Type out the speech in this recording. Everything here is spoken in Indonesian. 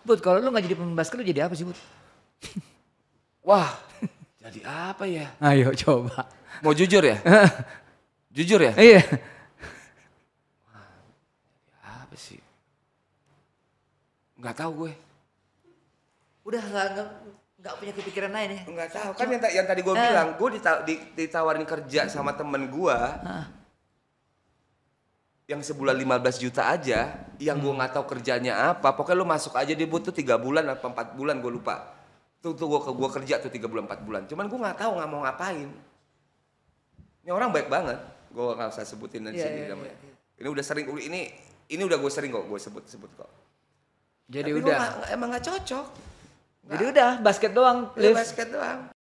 Bud, kalau lu nggak jadi pemain basket lu jadi apa sih, Bud? Wah, jadi apa ya? Ayo coba. Mau jujur ya? jujur ya? Iya. apa sih? Nggak tahu gue. Udah nggak nggak punya kepikiran lain ya? Nggak tahu. Kan yang, yang tadi gue uh. bilang, gue ditawarin kerja sama temen gue. Uh yang sebulan 15 juta aja yang hmm. gue nggak tahu kerjanya apa pokoknya lu masuk aja dia butuh tiga bulan atau empat bulan gue lupa tuh tuh gue gue kerja tuh tiga bulan empat bulan cuman gue nggak tahu nggak mau ngapain ini orang baik banget gue nggak usah sebutin dari iya, yeah, iya, sini yeah, namanya yeah, yeah. ini udah sering ini ini udah gue sering kok gue sebut sebut kok jadi Tapi udah gak, emang nggak cocok gak. jadi udah basket doang ya, basket doang